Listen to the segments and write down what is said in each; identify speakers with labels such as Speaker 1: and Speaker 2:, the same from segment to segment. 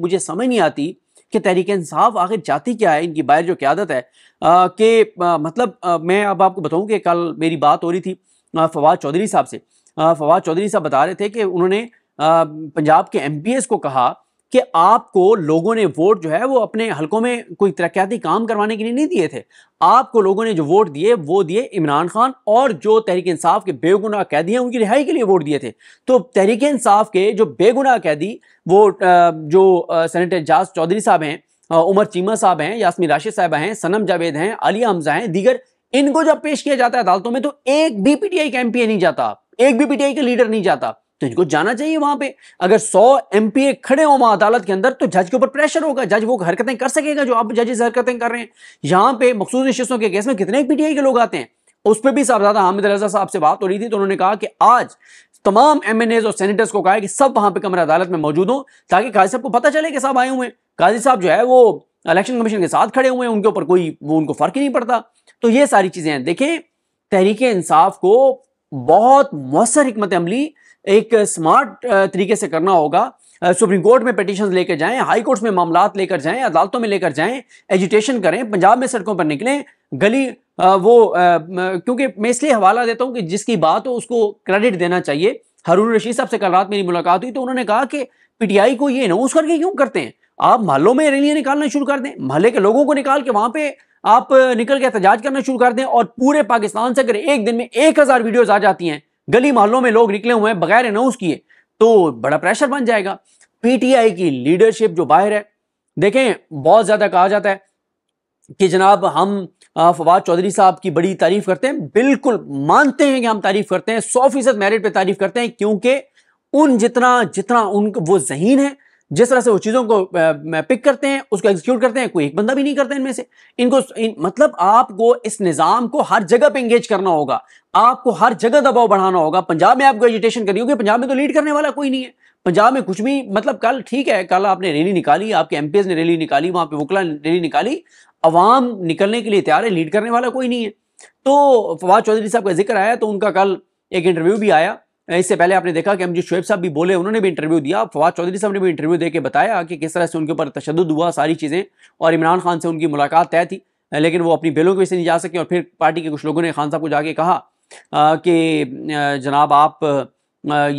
Speaker 1: मुझे समझ नहीं आती कि तहरीक इंसाफ आखिर चाहती क्या है इनकी बाहर जो क्यादत है कि मतलब आ, मैं अब आपको बताऊं कि कल मेरी बात हो रही थी फवाद चौधरी साहब से फवाद चौधरी साहब बता रहे थे कि उन्होंने पंजाब के एम को कहा कि आपको लोगों ने वोट जो है वो अपने हलकों में कोई तरक्याती काम करवाने के लिए नहीं दिए थे आपको लोगों ने जो वोट दिए वो दिए इमरान खान और जो तहरीक इंसाफ के बेगुनाह कैदी हैं उनकी रिहाई के लिए वोट दिए थे तो तहरीक इंसाफ के जो बेगुनाह कैदी वो जो सेनेटर जाज चौधरी साहब हैं उमर चीमा साहब हैं यासमी राशिद साहब हैं सनम जावेद हैं अली हमजा हैं दीगर इनको जब पेश किया जाता है अदालतों में तो एक भी पी का एमपीए नहीं जाता एक भी आई का लीडर नहीं जाता तो इनको जाना चाहिए वहां पे अगर 100 एम खड़े हो वहां अदालत के अंदर तो जज के ऊपर प्रेशर होगा जज वो हरकतें कर सकेगा जो अब जजेस हरकतें कर रहे हैं यहाँ पे मखसूस नशस्तों के केस में कितने पीटीआई के लोग आते हैं उस पर भी साहबजादा हामिद रजा साहब से बात हो रही थी तो उन्होंने कहा कि आज तमाम एम एन एज और सेनेटर्स को कहा कि सब वहां पर कमरा अदालत में मौजूद हो ताकि काजी साहब को पता चले कि साहब आए हुए काजी साहब जो है वो इलेक्शन कमीशन के साथ खड़े हुए हैं उनके ऊपर कोई वो उनको फर्क ही नहीं पड़ता तो ये सारी चीजें हैं देखें तहरीक इंसाफ को बहुत मौसर हमत अमली एक स्मार्ट तरीके से करना होगा सुप्रीम कोर्ट में पटिशन लेकर जाएं हाई कोर्ट्स में मामला लेकर जाएं अदालतों में लेकर जाएं एजुटेशन करें पंजाब में सड़कों पर निकलें गली वो क्योंकि मैं इसलिए हवाला देता हूँ कि जिसकी बात हो उसको क्रेडिट देना चाहिए हरून रशीद साहब से कल रात मेरी मुलाकात हुई तो उन्होंने कहा कि पीटीआई को ये अनाउंस करके क्यों करते हैं आप महलों में रैलियाँ निकालना शुरू कर दें महल्ले के लोगों को निकाल के वहाँ पर आप निकल के एहतजाज करना शुरू कर दें और पूरे पाकिस्तान से अगर एक दिन में एक हज़ार वीडियोज़ आ जाती हैं गली मोहल्लों में लोग निकले हुए हैं बगैर अनाउंस किए तो बड़ा प्रेशर बन जाएगा पीटीआई की लीडरशिप जो बाहर है देखें बहुत ज़्यादा कहा जाता है कि जनाब हम फवाद चौधरी साहब की बड़ी तारीफ करते हैं बिल्कुल मानते हैं कि हम तारीफ करते हैं सौ फीसद मेरिट पर तारीफ करते हैं क्योंकि उन जितना जितना उन वो जहीन है जिस तरह से वो चीज़ों को पिक करते हैं उसको एग्जीक्यूट करते हैं कोई एक बंदा भी नहीं करता इनमें से इनको इन, मतलब आपको इस निज़ाम को हर जगह पे इंगेज करना होगा आपको हर जगह दबाव बढ़ाना होगा पंजाब में आपको एजुटेशन करनी होगी पंजाब में तो लीड करने वाला कोई नहीं है पंजाब में कुछ भी मतलब कल ठीक है कल आपने रैली निकाली आपके एम ने रैली निकाली वहाँ पे वकला रैली निकाली अवाम निकलने के लिए तैयार है लीड करने वाला कोई नहीं है तो फवाद चौधरी साहब का जिक्र आया तो उनका कल एक इंटरव्यू भी आया इससे पहले आपने देखा कि अमजीत शोएब साहब भी बोले उन्होंने भी इंटरव्यू दिया फवाद चौधरी साहब ने भी इंटरव्यू देकर बताया कि किस तरह से उनके ऊपर तशद हुआ सारी चीज़ें और इमरान खान से उनकी मुलाकात तय थी लेकिन वो अपनी बेलों की वजह से नहीं जा सके और फिर पार्टी के कुछ लोगों ने खान साहब को जाके कहा कि जनाब आप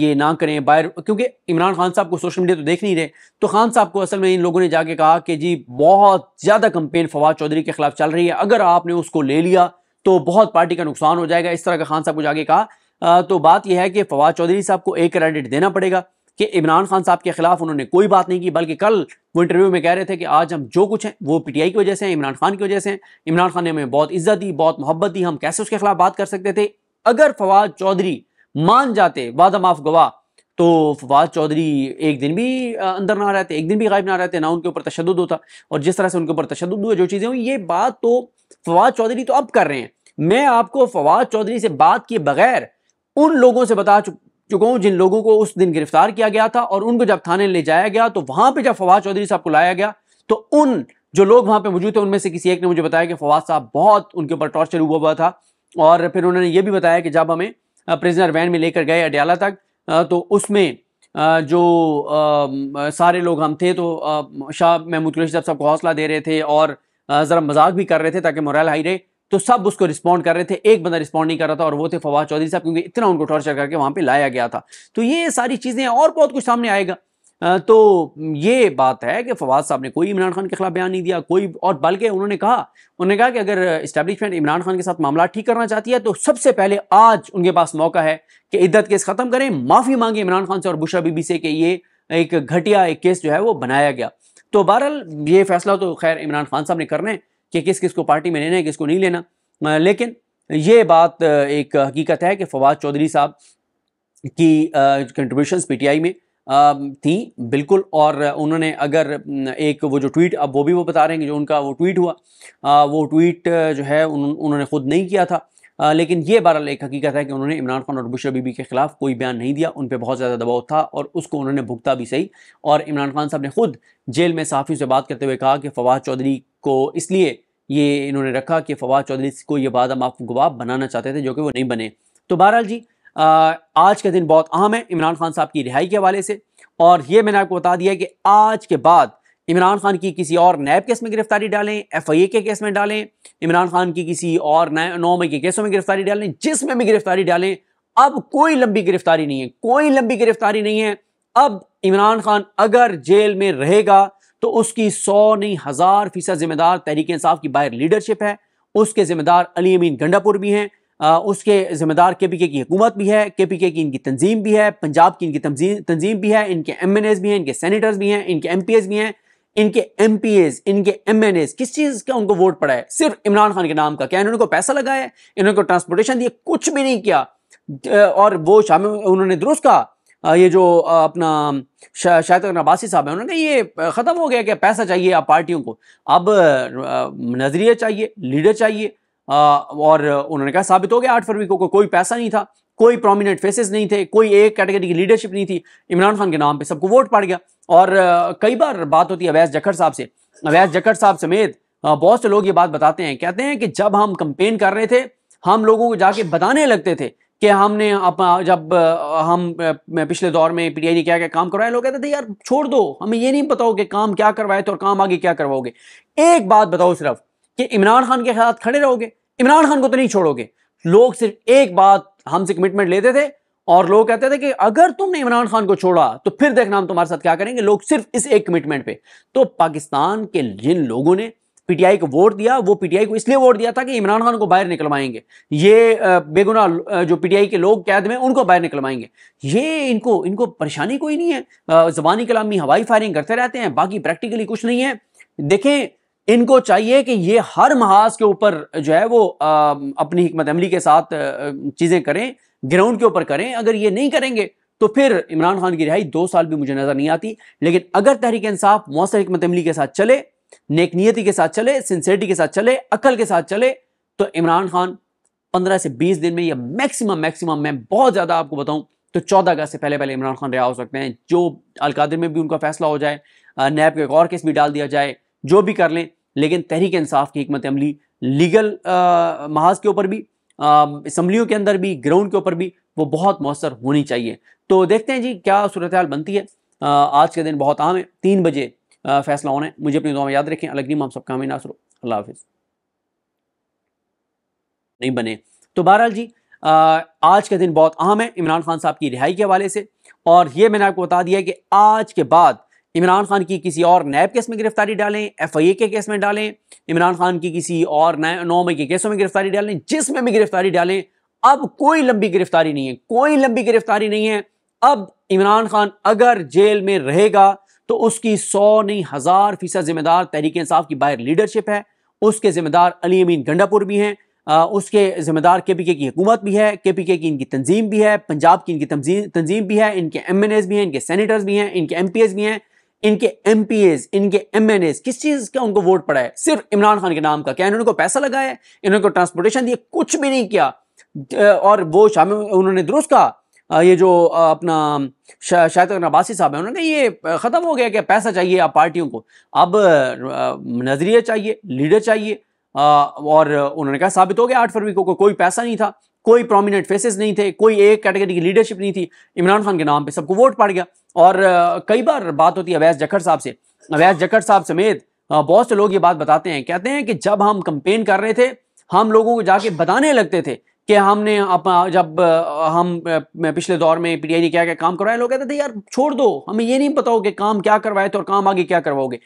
Speaker 1: ये ना करें बाहर क्योंकि इमरान खान साहब को सोशल मीडिया तो देख नहीं रहे तो खान साहब को असल में इन लोगों ने जाके कहा कि जी बहुत ज़्यादा कंपेन फवाद चौधरी के खिलाफ चल रही है अगर आपने उसको ले लिया तो बहुत पार्टी का नुकसान हो जाएगा इस तरह का खान साहब को जाके कहा तो बात यह है कि फवाद चौधरी साहब को एक क्रेडिट देना पड़ेगा कि इमरान खान साहब के खिलाफ उन्होंने कोई बात नहीं की बल्कि कल वो इंटरव्यू में कह रहे थे कि आज हम जो कुछ हैं वो पीटीआई की वजह से हैं इमरान खान की वजह से हैं इमरान खान ने हमें बहुत इज्जत दी बहुत मोहब्बत दी हम कैसे उसके खिलाफ बात कर सकते थे अगर फवाद चौधरी मान जाते वादा माफ गवाह तो फवाद चौधरी एक दिन भी अंदर ना रहते एक दिन भी गायब ना रहते ना उनके ऊपर तशद होता और जिस तरह से उनके ऊपर तशद हुआ जो चीज़ें हुई ये बात तो फवाद चौधरी तो अब कर रहे हैं मैं आपको फवाद चौधरी से बात किए बगैर उन लोगों से बता चुका हूँ जिन लोगों को उस दिन गिरफ्तार किया गया था और उनको जब थाने ले जाया गया तो वहां पर जब फवाद चौधरी साहब को लाया गया तो उन जो लोग वहां पे मौजूद थे उनमें से किसी एक ने मुझे बताया कि फवाद साहब बहुत उनके ऊपर टॉर्चर हुआ हुआ था और फिर उन्होंने ये भी बताया कि जब हमें प्रिजनर वैन में लेकर गए अडयाला तक तो उसमें जो सारे लोग हम थे तो शाह महमूद कुरेश साहब सबको हौसला दे रहे थे और ज़रा मजाक भी कर रहे थे ताकि मोरल हाई रहे तो सब उसको रिस्पॉन्ड कर रहे थे एक बंदा रिस्पॉन्ड नहीं कर रहा था और वो थे फवाद चौधरी साहब क्योंकि इतना उनको टॉर्चर करके वहाँ पर लाया गया था तो ये सारी चीज़ें और बहुत कुछ सामने आएगा तो ये बात है कि फवाद साहब ने कोई इमरान खान के खिलाफ बयान नहीं दिया कोई और बल्कि उन्होंने कहा उन्होंने कहा कि अगर इस्टेब्लिशमेंट इमरान खान के साथ मामला ठीक करना चाहती है तो सबसे पहले आज उनके पास मौका है कि इद्दत केस ख़त्म करें माफ़ी मांगे इमरान खान से और बुशा बीबी से कि ये एक घटिया एक केस जो है वो बनाया गया तो बहरहाल ये फैसला तो खैर इमरान खान साहब ने है कि किस किस को पार्टी में लेना है किसको नहीं लेना लेकिन ये बात एक हकीकत है कि फवाद चौधरी साहब की कंट्रीब्यूशंस पीटीआई में थी बिल्कुल और उन्होंने अगर एक वो जो ट्वीट अब वो भी वो बता रहे हैं कि जो उनका वो ट्वीट हुआ वो ट्वीट जो है उन, उन्होंने ख़ुद नहीं किया था आ, लेकिन ये बहरहाल एक हकीकत है कि उन्होंने इमरान खान और बुशर बीबी के खिलाफ कोई बयान नहीं दिया उन पर बहुत ज़्यादा दबाव था और उसको उन्होंने भुगता भी सही और इमरान खान साहब ने खुद जेल में सहाफ़ियों से बात करते हुए कहा कि फवाद चौधरी को इसलिए ये इन्होंने रखा कि फवाद चौधरी को ये वादा माफ गवाब बनाना चाहते थे जो कि वो नहीं बने तो बहरहाल जी आ, आज का दिन बहुत अहम है इमरान खान साहब की रिहाई के हवाले से और ये मैंने आपको बता दिया कि आज के बाद इमरान खान की किसी और नैब केस में गिरफ्तारी डालें एफ आई ए के केस में डालें इमरान खान की किसी और नौ मई के केसों में गिरफ्तारी डालें जिसमें भी गिरफ्तारी डालें अब कोई लंबी गिरफ्तारी नहीं है कोई लंबी गिरफ्तारी नहीं है अब इमरान खान अगर जेल में रहेगा तो उसकी सौ नहीं हज़ार फीसद जिम्मेदार तहरीक इंसाफ की बाहर लीडरशिप है उसके जिम्मेदार अली अमीन गंडापुर भी हैं उसके जिम्मेदार के पी के की हुकूमत भी है के पी के की इनकी तंजीम भी है पंजाब की इनकी तंजीम भी है इनके एम एन एस भी हैं इनके सैनिटर्स भी हैं इनके एम पी एस भी हैं इनके एम इनके एम किस चीज का उनको वोट पड़ा है सिर्फ इमरान खान के नाम का क्या इन्होंने को पैसा लगाया इन्होंने को ट्रांसपोर्टेशन दिया कुछ भी नहीं किया और वो शाम उन्होंने दुरुस्त कहा ये जो अपना शा, शायद साहब है उन्होंने कहा ये ख़त्म हो गया कि पैसा चाहिए आप पार्टियों को अब नज़रिया चाहिए लीडर चाहिए और उन्होंने कहा साबित हो गया आठ फरवरी को, को कोई पैसा नहीं था कोई प्रोमिनेंट फेसेस नहीं थे कोई एक कैटेगरी की लीडरशिप नहीं थी इमरान खान के नाम पे सबको वोट पड़ गया और कई बार बात होती है अवैस जखड़ साहब से अवैस जखड़ साहब समेत बहुत से लोग ये बात बताते हैं कहते हैं कि जब हम कंपेन कर रहे थे हम लोगों को जाके बताने लगते थे कि हमने अपना जब हम पिछले दौर में पीटीआई ने क्या क्या काम करवाया लोग कहते थे यार छोड़ दो हमें ये नहीं बताओ कि काम क्या करवाए थे और काम आगे क्या करवाओगे एक बात बताओ सिर्फ कि इमरान खान के साथ खड़े रहोगे इमरान खान को तो नहीं छोड़ोगे लोग सिर्फ एक बात हमसे कमिटमेंट लेते थे और लोग कहते थे कि अगर तुमने इमरान खान को छोड़ा तो फिर देखना हम तुम्हारे साथ क्या करेंगे लोग सिर्फ इस एक कमिटमेंट पे तो पाकिस्तान के जिन लोगों ने पीटीआई को वोट दिया वो पीटीआई को इसलिए वोट दिया था कि इमरान खान को बाहर निकलवाएंगे ये बेगुना जो पीटीआई के लोग कैद में उनको बाहर निकलवाएंगे ये इनको इनको परेशानी कोई नहीं है जबानी कलामी हवाई फायरिंग करते रहते हैं बाकी प्रैक्टिकली कुछ नहीं है देखें इनको चाहिए कि ये हर महाज के ऊपर जो है वो अपनी हमत अमली के साथ चीज़ें करें ग्राउंड के ऊपर करें अगर ये नहीं करेंगे तो फिर इमरान खान की रिहाई दो साल भी मुझे नजर नहीं आती लेकिन अगर तहरीक इंसाफ मौसर हमत अमली के साथ चले नेकनीति के साथ चले सिंसेरिटी के साथ चले अकल के साथ चले तो इमरान खान पंद्रह से बीस दिन में या मैक्सिमम मैक्सिमम मैं बहुत ज़्यादा आपको बताऊं तो चौदह अगस्त से पहले पहले इमरान खान रिहा हो सकते हैं जो अलकादिर में भी उनका फैसला हो जाए नैब को एक और केस भी डाल दिया जाए जो भी कर लें लेकिन तहरीक इंसाफ की हमत अमली लीगल महाज के ऊपर भी इसम्बलियों के अंदर भी ग्राउंड के ऊपर भी वो बहुत मौसर होनी चाहिए तो देखते हैं जी क्या सूरत हाल बनती है आ, आज का दिन बहुत आम है तीन बजे फैसला होना है मुझे अपनी दुआ में याद रखें अलग नहीं हम सब हमें नासर अल्लाह हाफिज़ नहीं बने तो बहरहाल जी आ, आज का दिन बहुत अहम है इमरान खान साहब की रिहाई के हवाले से और ये मैंने आपको बता दिया कि आज के बाद इमरान खान की किसी और नैब केस में गिरफ्तारी डालें एफ आई ए के केस में डालें इमरान खान की किसी और नौ मई के केसों में गिरफ्तारी डालें जिसमें भी गिरफ्तारी डालें अब कोई लंबी गिरफ्तारी नहीं है कोई लंबी गिरफ्तारी नहीं है अब इमरान खान अगर जेल में रहेगा तो उसकी सौ नहीं हज़ार फीसद जिम्मेदार तहरीक इंसाफ की बाहर लीडरशिप है उसके जिम्मेदार अली अमीन गंडापुर भी हैं उसके जिम्मेदार के पी के की हुकूमत भी है के पी के की इनकी तंजीम भी है पंजाब की इनकी तंजीम भी है इनके एम एन एस भी हैं इनके सैनिटर्स भी हैं इनके एम पी एस भी हैं इनके एम इनके एम किस चीज का उनको वोट पड़ा है सिर्फ इमरान खान के नाम का क्या इन्होंने को पैसा लगाया इन्होंने को ट्रांसपोर्टेशन दिया कुछ भी नहीं किया और वो शामिल उन्होंने दुरुस्त कहा ये जो अपना शा, शायद साहब है उन्होंने ये ख़त्म हो गया कि पैसा चाहिए आप पार्टियों को अब नज़रिया चाहिए लीडर चाहिए और उन्होंने कहा साबित हो गया आठ फरवरी को कोई पैसा नहीं था कोई प्रोमिनेंट फेसेस नहीं थे कोई एक कैटेगरी की लीडरशिप नहीं थी इमरान खान के नाम पे सबको वोट पड़ गया और कई बार बात होती है अवैस जखड़ साहब से अवैस जखड़ साहब समेत बहुत से लोग ये बात बताते हैं कहते हैं कि जब हम कंपेन कर रहे थे हम लोगों को जाके बताने लगते थे कि हमने अपना जब हम पिछले दौर में पीटीआई ने क्या क्या काम करवाया लोग कहते थे यार छोड़ दो हमें ये नहीं बताओ कि काम क्या करवाए थे और काम आगे क्या करवाओगे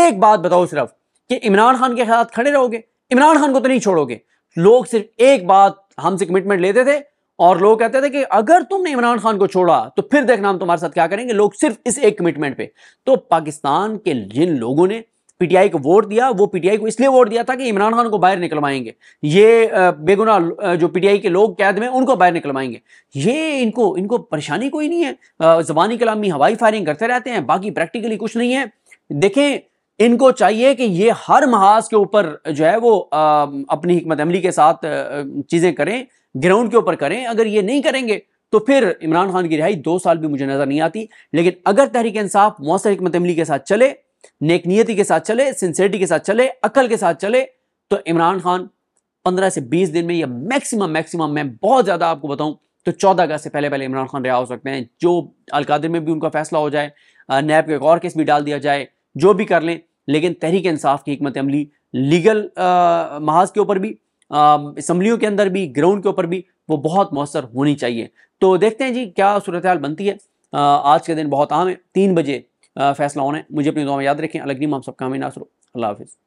Speaker 1: एक बात बताओ सिर्फ कि इमरान खान के साथ खड़े रहोगे इमरान खान को तो नहीं छोड़ोगे लोग सिर्फ एक बात हमसे कमिटमेंट लेते थे और लोग कहते थे कि अगर तुमने इमरान खान को छोड़ा तो फिर देखना हम तुम्हारे साथ क्या करेंगे लोग सिर्फ इस एक कमिटमेंट पे तो पाकिस्तान के जिन लोगों ने पीटीआई को वोट दिया वो पीटीआई को इसलिए वोट दिया था कि इमरान खान को बाहर निकलवाएंगे ये बेगुना जो पीटीआई के लोग कैद में उनको बाहर निकलवाएंगे ये इनको इनको परेशानी कोई नहीं है जबानी कलामी हवाई फायरिंग करते रहते हैं बाकी प्रैक्टिकली कुछ नहीं है देखें इनको चाहिए कि ये हर महाज के ऊपर जो है वो आ, अपनी हमत अमली के साथ चीज़ें करें ग्राउंड के ऊपर करें अगर ये नहीं करेंगे तो फिर इमरान खान की रिहाई दो साल भी मुझे नज़र नहीं आती लेकिन अगर तहरीक इंसाफ मौसर हमत अमली के साथ चले नेकनीति के साथ चले सिंसेरिटी के साथ चले अकल के साथ चले तो इमरान खान पंद्रह से बीस दिन में या मैक्सिमम मैक्सिमम मैं बहुत ज़्यादा आपको बताऊँ तो चौदह अगस्त से पहले पहले इमरान खान रिहा हो सकते हैं जो अलकादर में भी उनका फैसला हो जाए नैब के एक और केस भी डाल दिया जाए जो भी कर लें लेकिन तहरीक इंसाफ की हमत अमली लीगल महाज के ऊपर भी इसम्बलियों के अंदर भी ग्राउंड के ऊपर भी वो बहुत मौसर होनी चाहिए तो देखते हैं जी क्या सूरत हाल बनती है आ, आज के दिन बहुत आम है तीन बजे फैसला होना है मुझे अपनी दुआ में याद रखें अलग नीम हम सब हमें नासर अल्लाह हाफिज़